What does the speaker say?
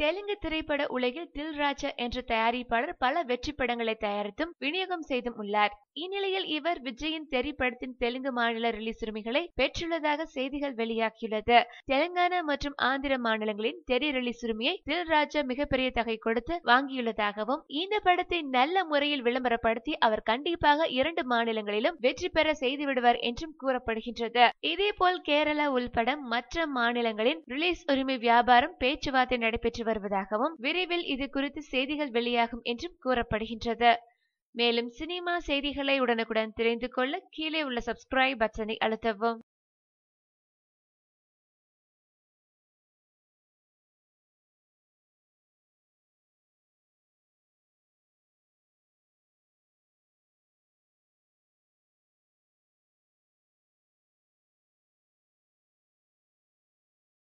தெலுங்கு திரைப்பட உலகில் தில்ராஜா என்ற தயாரிப்பாளர் பல வெற்றி படங்களை தயாரித்தும் விநியோகம் செய்தும் உள்ளார் இந்நிலையில் இவர் விஜயின் படத்தின் தெலுங்கு மாநில ரிலீஸ் உரிமைகளை பெற்றுள்ளதாக செய்திகள் வெளியாகியுள்ளது தெலுங்கானா மற்றும் ஆந்திர மாநிலங்களின் தெரி ரிலீஸ் உரிமையை தில்ராஜா மிகப்பெரிய தகை கொடுத்து வாங்கியுள்ளதாகவும் இந்த படத்தை நல்ல முறையில் விளம்பரப்படுத்தி அவர் கண்டிப்பாக இரண்டு மாநிலங்களிலும் வெற்றி பெற செய்து விடுவார் என்றும் கூறப்படுகின்றது இதேபோல் கேரளா உள்பட மற்ற மாநிலங்களின் ரிலீஸ் உரிமை வியாபாரம் பேச்சுவார்த்தை நடைபெற்று நடைபெற்று வருவதாகவும் விரைவில் இது குறித்து செய்திகள் வெளியாகும் என்றும் கூறப்படுகின்றது மேலும் சினிமா செய்திகளை உடனுக்குடன் தெரிந்து கொள்ள கீழே உள்ள சப்ஸ்கிரைப் பட்டனை அழுத்தவும்